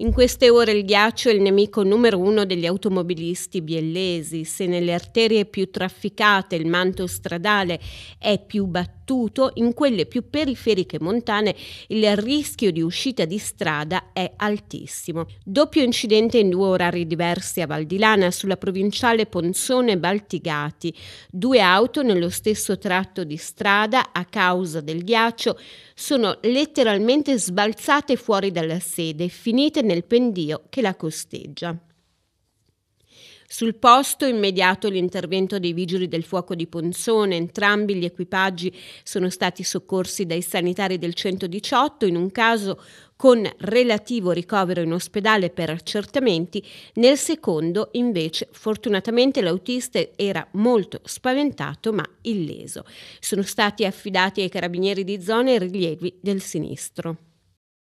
In queste ore il ghiaccio è il nemico numero uno degli automobilisti biellesi. Se nelle arterie più trafficate il manto stradale è più battuto, battuto, in quelle più periferiche montane il rischio di uscita di strada è altissimo. Doppio incidente in due orari diversi a Valdilana sulla provinciale Ponzone Baltigati, due auto nello stesso tratto di strada a causa del ghiaccio sono letteralmente sbalzate fuori dalla sede, e finite nel pendio che la costeggia. Sul posto immediato l'intervento dei vigili del fuoco di Ponzone, entrambi gli equipaggi sono stati soccorsi dai sanitari del 118, in un caso con relativo ricovero in ospedale per accertamenti, nel secondo invece fortunatamente l'autista era molto spaventato ma illeso. Sono stati affidati ai carabinieri di zona i rilievi del sinistro.